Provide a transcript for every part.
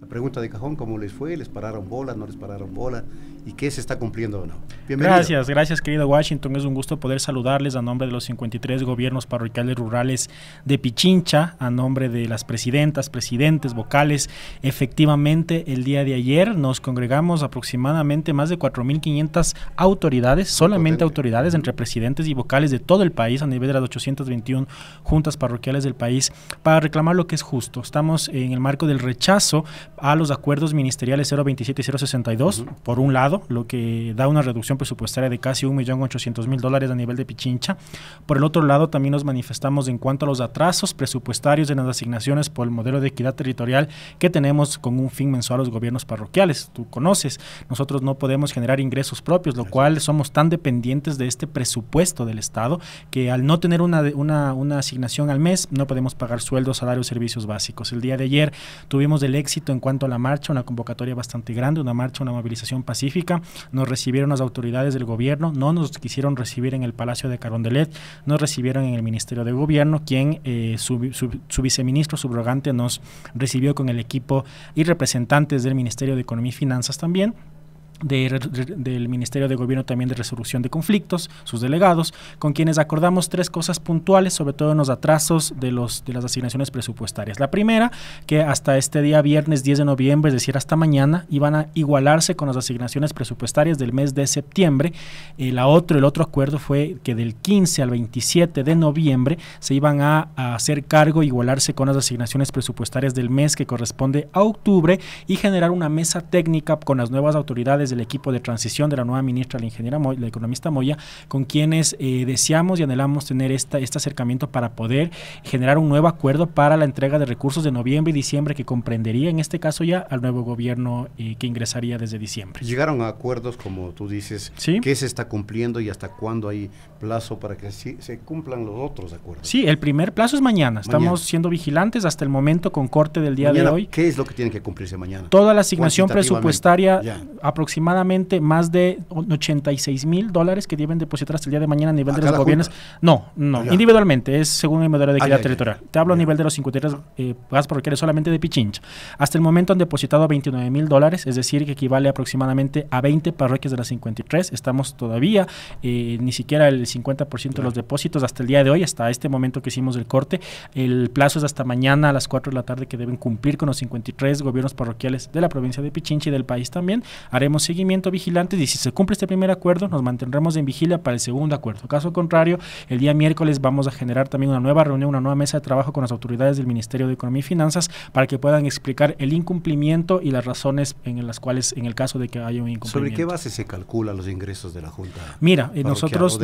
La pregunta de cajón, ¿cómo les fue? ¿Les pararon bola? ¿No les pararon bola? ¿Y qué se está cumpliendo o no? Gracias, gracias querido Washington. Es un gusto poder saludarles a nombre de los 53 gobiernos parroquiales rurales de Pichincha, a nombre de las presidentas, presidentes, vocales. Efectivamente, el día de ayer nos congregamos aproximadamente más de 4.500 autoridades, solamente autoridades entre presidentes y vocales de todo el país a nivel de las 821 juntas parroquiales del país, para reclamar lo que es justo. Estamos en el marco del rechazo a los acuerdos ministeriales 027 y 062, por un lado, lo que da una reducción presupuestaria de casi 1.800.000 dólares a nivel de Pichincha. Por el otro lado, también nos manifestamos en cuanto a los atrasos presupuestarios en las asignaciones por el modelo de equidad territorial que tenemos con un fin mensual a los gobiernos parroquiales. Tú conoces, nosotros no podemos generar ingresos propios, lo cual somos tan dependientes de este presupuesto del Estado que al no tener una, una, una asignación al mes no podemos pagar sueldos, salarios, servicios básicos. El día de ayer tuvimos el éxito en en cuanto a la marcha, una convocatoria bastante grande, una marcha, una movilización pacífica. Nos recibieron las autoridades del gobierno, no nos quisieron recibir en el Palacio de Carondelet, nos recibieron en el Ministerio de Gobierno, quien eh, su, viceministro subrogante nos recibió con el equipo y representantes del Ministerio de Economía y Finanzas también del Ministerio de Gobierno también de Resolución de Conflictos, sus delegados, con quienes acordamos tres cosas puntuales, sobre todo en los atrasos de, los, de las asignaciones presupuestarias. La primera, que hasta este día viernes 10 de noviembre, es decir, hasta mañana, iban a igualarse con las asignaciones presupuestarias del mes de septiembre. Eh, otro, el otro acuerdo fue que del 15 al 27 de noviembre se iban a hacer cargo, igualarse con las asignaciones presupuestarias del mes que corresponde a octubre y generar una mesa técnica con las nuevas autoridades del equipo de transición de la nueva ministra, la ingeniera la economista Moya, con quienes eh, deseamos y anhelamos tener esta, este acercamiento para poder generar un nuevo acuerdo para la entrega de recursos de noviembre y diciembre que comprendería en este caso ya al nuevo gobierno eh, que ingresaría desde diciembre. Llegaron a acuerdos, como tú dices, ¿Sí? ¿qué se está cumpliendo y hasta cuándo hay plazo para que se cumplan los otros acuerdos? Sí, el primer plazo es mañana. Estamos siendo vigilantes hasta el momento con corte del día de hoy. ¿Qué es lo que tiene que cumplirse mañana? Toda la asignación presupuestaria ya. aproximadamente aproximadamente más de 86 mil dólares que deben depositar hasta el día de mañana a nivel de los gobiernos. No, no, individualmente, es según el modelo de equidad territorial. Te hablo a nivel de los 53 eh, gas solamente de Pichincha. Hasta el momento han depositado 29 mil dólares, es decir, que equivale aproximadamente a 20 parroquias de las 53. Estamos todavía eh, ni siquiera el 50% de los depósitos hasta el día de hoy, hasta este momento que hicimos el corte. El plazo es hasta mañana a las 4 de la tarde que deben cumplir con los 53 gobiernos parroquiales de la provincia de Pichincha y del país también. Haremos seguimiento vigilante y si se cumple este primer acuerdo, nos mantendremos en vigilia para el segundo acuerdo. Caso contrario, el día miércoles vamos a generar también una nueva reunión, una nueva mesa de trabajo con las autoridades del Ministerio de Economía y Finanzas para que puedan explicar el incumplimiento y las razones en las cuales, en el caso de que haya un incumplimiento. ¿Sobre qué base se calculan los ingresos de la Junta? Mira, eh, nosotros,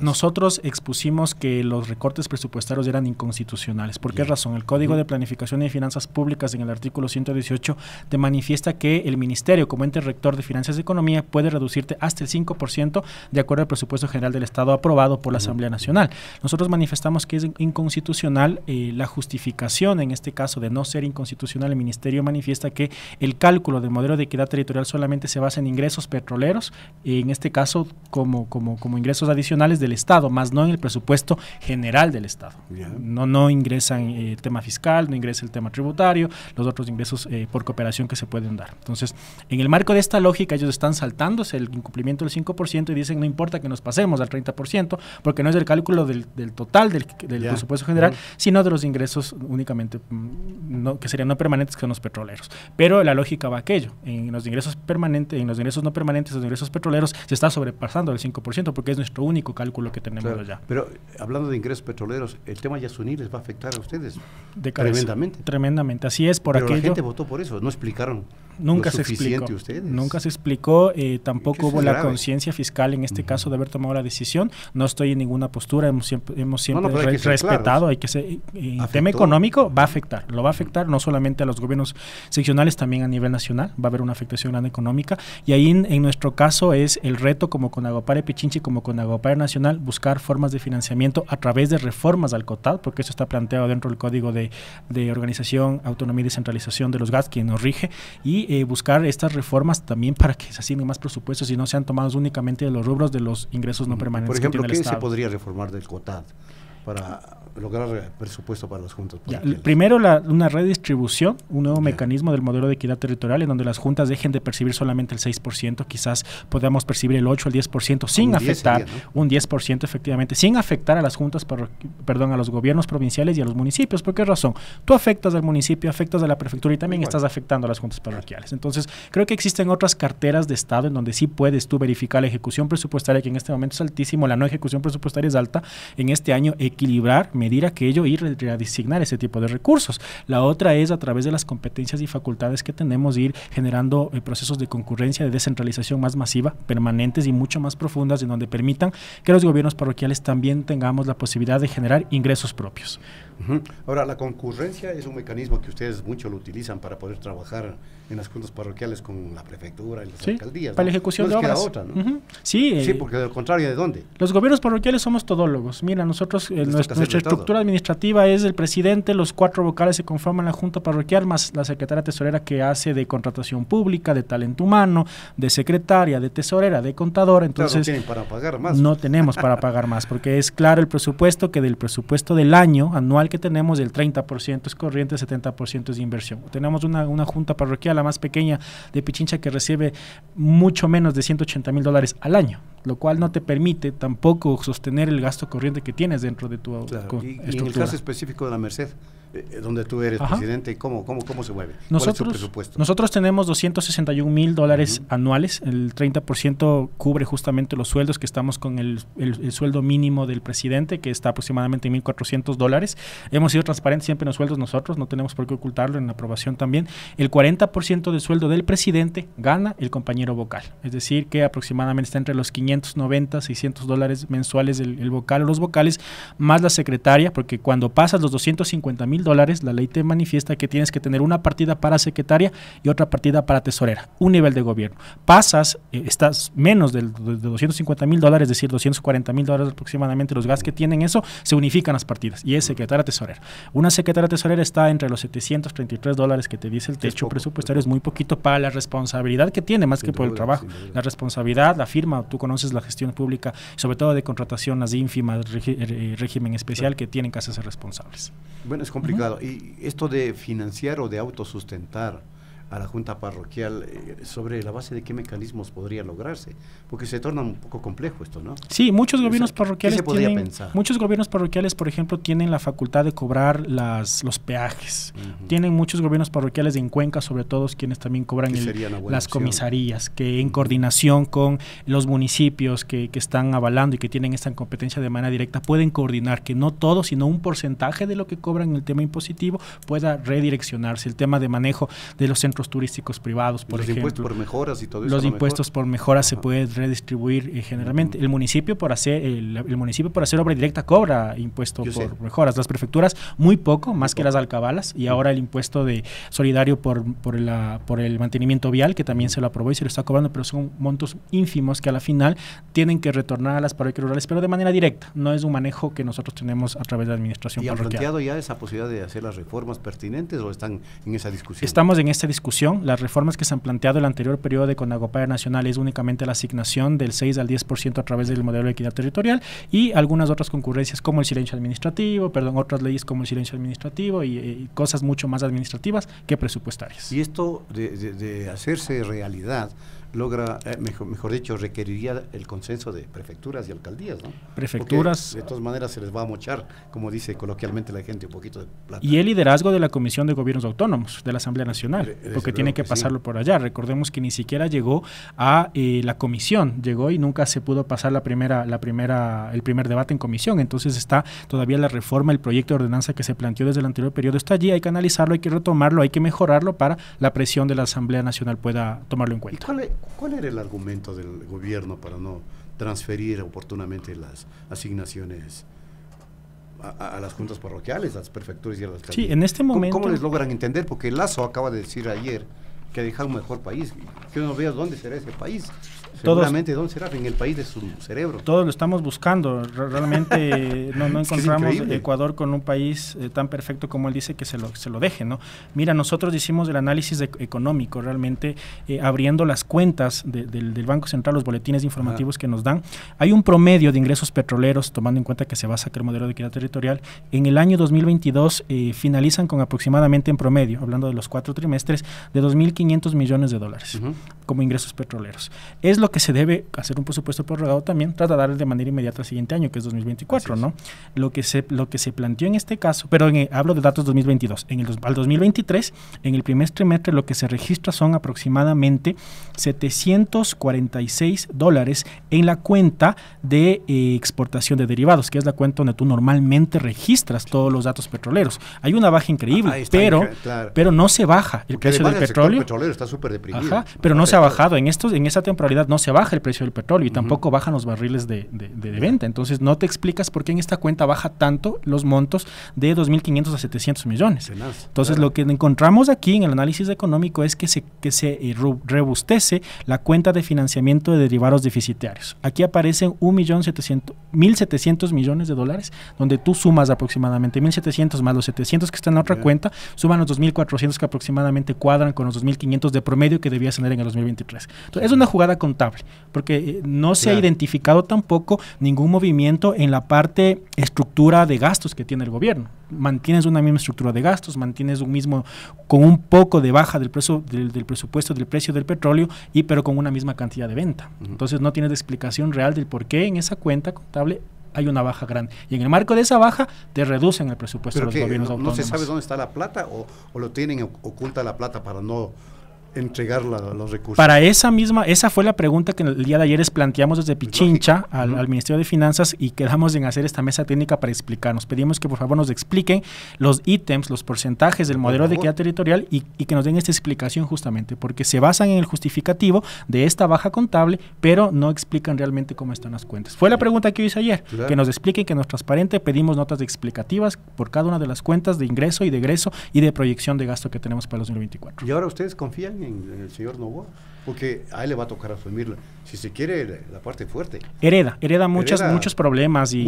nosotros expusimos que los recortes presupuestarios eran inconstitucionales. ¿Por qué razón? El Código de Planificación y Finanzas Públicas en el artículo 118 te manifiesta que el Ministerio, como ente rector de finanzas de Economía puede reducirte hasta el 5% de acuerdo al presupuesto general del Estado aprobado por la Asamblea Nacional. Nosotros manifestamos que es inconstitucional eh, la justificación, en este caso de no ser inconstitucional, el Ministerio manifiesta que el cálculo del modelo de equidad territorial solamente se basa en ingresos petroleros, en este caso como, como, como ingresos adicionales del Estado, más no en el presupuesto general del Estado. No, no ingresan eh, el tema fiscal, no ingresa el tema tributario, los otros ingresos eh, por cooperación que se pueden dar. Entonces, en el marco de esta lógica, ellos están saltándose el incumplimiento del 5% y dicen no importa que nos pasemos al 30%, porque no es el cálculo del, total del, presupuesto general, sino de los ingresos únicamente mm, no, que serían no permanentes que son los petroleros. Pero la lógica va aquello, en los ingresos permanentes, en los ingresos no permanentes, los ingresos petroleros se está sobrepasando el 5% porque es nuestro único cálculo que tenemos ya allá. Pero hablando de ingresos petroleros, el tema Yasuní les va a afectar a ustedes tremendamente. Tremendamente, así es por Pero aquello. la gente votó por eso, no explicaron. Nunca se explicó. Nunca se explicó, tampoco hubo la conciencia fiscal en este caso de haber tomado la decisión. No estoy en ninguna postura, hemos siempre, hemos siempre respetado, hay que ser, eh, eh, tema económico va a afectar, lo va a afectar no solamente a los gobiernos seccionales, también a nivel nacional, va a haber una afectación grande económica. Y ahí en, nuestro caso es el reto como con Agopare Pichinchi, como con Agopare Nacional, buscar formas de financiamiento a través de reformas al COTAD, porque eso está planteado dentro del Código de, Organización, Autonomía y Descentralización de los GAS, que nos rige, y eh, buscar estas reformas también para que se asignen más presupuestos y no sean tomados únicamente de los rubros de los ingresos no mm, permanentes. Por ejemplo, ¿qué se podría reformar del COTAD? para ah, lograr eh, presupuesto para las juntas. primero, una redistribución, un nuevo mecanismo del modelo de equidad territorial en donde las juntas dejen de percibir solamente el 6%, quizás podamos percibir el 8, el 10%, sin afectar un 10% efectivamente, sin afectar a las juntas, perdón, a los gobiernos provinciales y a los municipios. ¿Por qué razón? Tú afectas al municipio, afectas a la prefectura y también estás afectando a las juntas parroquiales. Entonces, creo que existen otras carteras de Estado en donde sí puedes tú verificar la ejecución presupuestaria, que en este momento es altísimo, la no ejecución presupuestaria es alta. En este año equilibrar, medir aquello y reasignar ese tipo de recursos. La otra es a través de las competencias y facultades que tenemos ir generando eh, procesos de concurrencia, de descentralización más masiva, permanentes y mucho más profundas, en donde permitan que los gobiernos parroquiales también tengamos la posibilidad de generar ingresos propios. Ahora, la concurrencia es un mecanismo que ustedes mucho lo utilizan para poder trabajar en las juntas parroquiales con la prefectura y las alcaldías. Para la ejecución de obras. Eh, sí, porque de lo contrario, ¿de dónde? Los gobiernos parroquiales somos todólogos. Mira, nosotros, eh, nuestra, estructura administrativa es el presidente, los cuatro vocales se conforman la junta parroquial, más la secretaria tesorera que hace de contratación pública, de talento humano, de secretaria, de tesorera, de contador Entonces, para pagar más. No tenemos para pagar más, porque es claro el presupuesto que del presupuesto del año anual que tenemos, el 30% es corriente, 70% es de inversión. Tenemos una, una junta parroquial, la más pequeña de Pichincha, que recibe mucho menos de 180 mil dólares al año lo cual no te permite tampoco sostener el gasto corriente que tienes dentro de tu claro. y, en el caso específico de la Merced, eh, eh, donde tú eres presidente, ¿cómo, cómo, ¿cómo se mueve? Nosotros, ¿Cuál presupuesto? Nosotros tenemos 261 mil dólares anuales, el 30% cubre justamente los sueldos que estamos con el, sueldo mínimo del presidente, que está aproximadamente en 1.400 dólares. Hemos sido transparentes siempre en los sueldos nosotros, no tenemos por qué ocultarlo en la aprobación también. El 40% del sueldo del presidente gana el compañero vocal, es decir, que aproximadamente está entre los 500 590, 600 dólares mensuales el, vocal o los vocales, más la secretaria, porque cuando pasas los 250 mil dólares, la ley te manifiesta que tienes que tener una partida para secretaria y otra partida para tesorera, un nivel de gobierno. Pasas, eh, estás menos de, 250 mil dólares, es decir, 240 mil dólares aproximadamente, los gas que tienen eso, se unifican las partidas y es secretaria tesorera. Una secretaria tesorera está entre los 733 dólares que te dice el techo presupuestario, es muy poquito para la responsabilidad que tiene, más que por el trabajo. La responsabilidad, la firma, tú conoces la gestión pública, sobre todo de contrataciones las ínfimas, eh, eh, régimen especial, que tienen que hacerse responsables. Bueno, es complicado. Y esto de financiar o de autosustentar, a la Junta Parroquial eh, sobre la base de qué mecanismos podría lograrse, porque se torna un poco complejo esto, ¿no? Sí, muchos gobiernos parroquiales tienen, muchos gobiernos parroquiales, por ejemplo, tienen la facultad de cobrar las los peajes. Tienen muchos gobiernos parroquiales en Cuenca, sobre todo quienes también cobran las comisarías, que en coordinación con los municipios que, que están avalando y que tienen esta competencia de manera directa pueden coordinar que no todo, sino un porcentaje de lo que cobran el tema impositivo pueda redireccionarse. El tema de manejo de los centros turísticos privados, por ejemplo. Los impuestos por mejoras y todo eso. Los impuestos por mejoras se pueden redistribuir eh, generalmente. El municipio por hacer el, municipio por hacer obra directa cobra impuestos por mejoras. Las prefecturas muy poco, más que las alcabalas. Y ahora el impuesto de solidario por por la por el mantenimiento vial que también se lo aprobó y se lo está cobrando, pero son montos ínfimos que a la final tienen que retornar a las parroquias rurales, pero de manera directa. No es un manejo que nosotros tenemos a través de la administración. ¿Y han planteado ya esa posibilidad de hacer las reformas pertinentes o están en esa discusión? Estamos en esta discusión las reformas que se han planteado el anterior periodo de Conagopaya Nacional es únicamente la asignación del 6 al 10% a través del modelo de equidad territorial y algunas otras concurrencias como el silencio administrativo, perdón, otras leyes como el silencio administrativo y, eh, cosas mucho más administrativas que presupuestarias. Y esto de hacerse realidad, logra, eh, mejor, dicho, requeriría el consenso de prefecturas y alcaldías, Prefecturas. de todas maneras se les va a mochar, como dice coloquialmente la gente, un poquito de plata. Y el liderazgo de la Comisión de Gobiernos Autónomos, de la Asamblea Nacional, porque tiene que, pasarlo por allá. Recordemos que ni siquiera llegó a eh, la comisión, llegó y nunca se pudo pasar la primera, la primera, el primer debate en comisión. Entonces está todavía la reforma, el proyecto de ordenanza que se planteó desde el anterior periodo está allí, hay que analizarlo, hay que retomarlo, hay que mejorarlo para la presión de la Asamblea Nacional pueda tomarlo en cuenta. ¿Cuál era el argumento del gobierno para no transferir oportunamente las asignaciones a, las juntas parroquiales, a las prefecturas y a las Sí, en este momento. ¿Cómo, les logran entender? Porque Lazo acaba de decir ayer que ha dejado un mejor país. Que no veas dónde será ese país. Seguramente, todos, será? En el país de su cerebro. Todos lo estamos buscando. Realmente no, encontramos Ecuador con un país eh, tan perfecto como él dice que se lo, se lo deje, ¿no? Mira, nosotros hicimos el análisis económico realmente eh, abriendo las cuentas del, Banco Central, los boletines informativos que nos dan. Hay un promedio de ingresos petroleros, tomando en cuenta que se basa a el modelo de equidad territorial. En el año 2022 eh, finalizan con aproximadamente en promedio, hablando de los cuatro trimestres, de 2.500 millones de dólares como ingresos petroleros. Es lo que se debe hacer un presupuesto prorrogado también, tratar de manera inmediata al siguiente año, que es 2024, ¿no? Lo que, se, lo que se planteó en este caso, pero eh, hablo de datos 2022, en el, al 2023, en el primer trimestre lo que se registra son aproximadamente 746 dólares en la cuenta de eh, exportación de derivados, que es la cuenta donde tú normalmente registras todos los datos petroleros. Hay una baja increíble, ah, pero, no se baja el precio del petróleo. El petrolero está súper deprimido. pero no se ha bajado. En, estos, en esa temporalidad no se baja el precio del petróleo y tampoco bajan los barriles de, venta. Entonces no te explicas por qué en esta cuenta baja tanto los montos de 2.500 a 700 millones. Entonces lo que encontramos aquí en el análisis económico es que se, que se eh, rebustece la cuenta de financiamiento de derivados deficitarios. Aquí aparecen 1.700 millones de dólares, donde tú sumas aproximadamente 1.700 más los 700 que están en la otra cuenta, suman los 2.400 que aproximadamente cuadran con los 2.500 de promedio que debía tener en el 2023. Entonces, es una jugada con porque eh, no se ha identificado tampoco ningún movimiento en la parte estructura de gastos que tiene el gobierno. Mantienes una misma estructura de gastos, mantienes un mismo, con un poco de baja del, precio del, presupuesto del precio del petróleo, y pero con una misma cantidad de venta. Entonces no tienes explicación real del por qué en esa cuenta contable hay una baja grande. Y en el marco de esa baja, te reducen el presupuesto de los gobiernos no, autónomos. ¿No se sabe dónde está la plata o, lo tienen oculta la plata para no entregar la, los recursos. Para esa misma, esa fue la pregunta que el día de ayer les planteamos desde Pichincha al, Ministerio de Finanzas y quedamos en hacer esta mesa técnica para explicarnos. Pedimos que por favor nos expliquen los ítems, los porcentajes del modelo de equidad territorial y, que nos den esta explicación justamente, porque se basan en el justificativo de esta baja contable, pero no explican realmente cómo están las cuentas. Fue la pregunta que hice ayer, que nos expliquen, que nos transparente, pedimos notas explicativas por cada una de las cuentas de ingreso y de egreso y de proyección de gasto que tenemos para el 2024. ¿Y ahora ustedes confían en el señor Novoa porque a él le va a tocar asumirla. Si se quiere, la parte fuerte. Hereda, hereda, muchas, muchos problemas y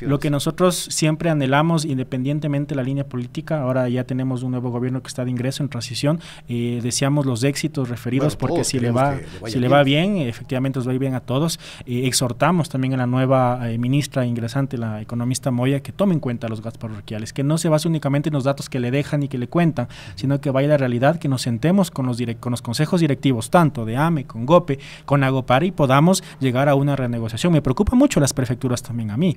lo, que nosotros siempre anhelamos, independientemente de la línea política, ahora ya tenemos un nuevo gobierno que está de ingreso, en transición, eh, deseamos los éxitos referidos porque si le va, si bien. le va bien, efectivamente os va a ir bien a todos. Eh, exhortamos también a la nueva eh, ministra ingresante, la economista Moya, que tome en cuenta los gastos parroquiales, que no se base únicamente en los datos que le dejan y que le cuentan, sino que vaya la realidad, que nos sentemos con los, con los consejos directivos, tanto de AME, con GOPE, con Agopar y podamos llegar a una renegociación. Me preocupa mucho las prefecturas también a mí.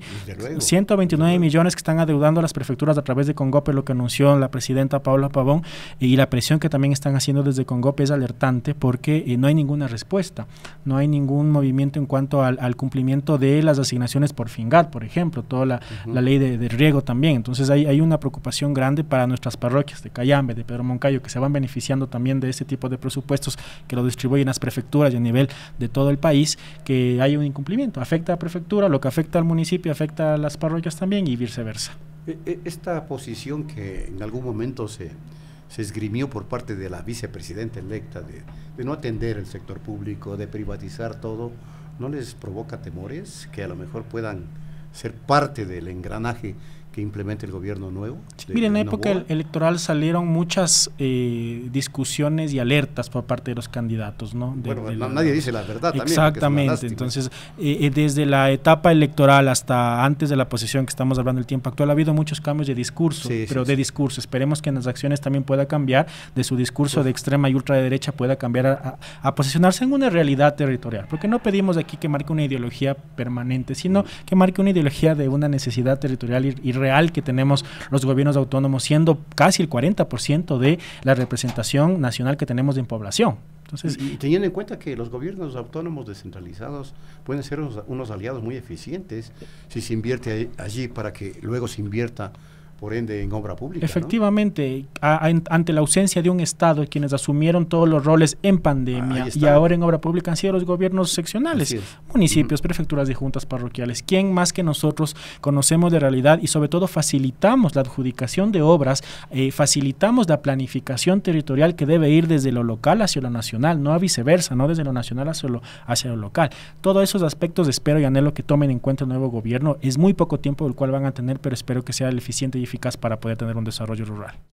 129 millones que están adeudando las prefecturas a través de Congope, lo que anunció la presidenta Paula Pavón, y la presión que también están haciendo desde Congope es alertante porque eh, no hay ninguna respuesta, no hay ningún movimiento en cuanto al, cumplimiento de las asignaciones por FINGAT, por ejemplo, toda la, ley de, riego también. Entonces hay, hay una preocupación grande para nuestras parroquias de Cayambe, de Pedro Moncayo, que se van beneficiando también de este tipo de presupuestos que lo en las prefecturas y a nivel de todo el país, que hay un incumplimiento. Afecta a la prefectura, lo que afecta al municipio afecta a las parroquias también y viceversa. E, e, esta posición que en algún momento se, se esgrimió por parte de la vicepresidenta electa de, de, no atender el sector público, de privatizar todo, ¿no les provoca temores que a lo mejor puedan ser parte del engranaje que implemente el gobierno nuevo. mire, en la época electoral salieron muchas eh, discusiones y alertas por parte de los candidatos, ¿no? bueno, nadie dice la verdad. Exactamente, entonces eh, eh, desde la etapa electoral hasta antes de la posición que estamos hablando el tiempo actual ha habido muchos cambios de discurso, pero de discurso. Esperemos que en las acciones también pueda cambiar, de su discurso de extrema y ultraderecha pueda cambiar a, posicionarse en una realidad territorial, porque no pedimos aquí que marque una ideología permanente, sino mm. que marque una ideología de una necesidad territorial y real que tenemos los gobiernos autónomos, siendo casi el 40% de la representación nacional que tenemos en población. Entonces, y, teniendo en cuenta que los gobiernos autónomos descentralizados pueden ser unos aliados muy eficientes si se invierte allí para que luego se invierta por ende en obra pública. Efectivamente, ante la ausencia de un Estado, quienes asumieron todos los roles en pandemia y ahora en obra pública han sido los gobiernos seccionales, municipios, prefecturas y juntas parroquiales. quien más que nosotros conocemos de realidad y sobre todo facilitamos la adjudicación de obras, eh, facilitamos la planificación territorial que debe ir desde lo local hacia lo nacional, no a viceversa, no desde lo nacional hacia lo, hacia lo local? Todos esos aspectos espero y anhelo que tomen en cuenta el nuevo gobierno. Es muy poco tiempo el cual van a tener, pero espero que sea el eficiente y para poder tener un desarrollo rural.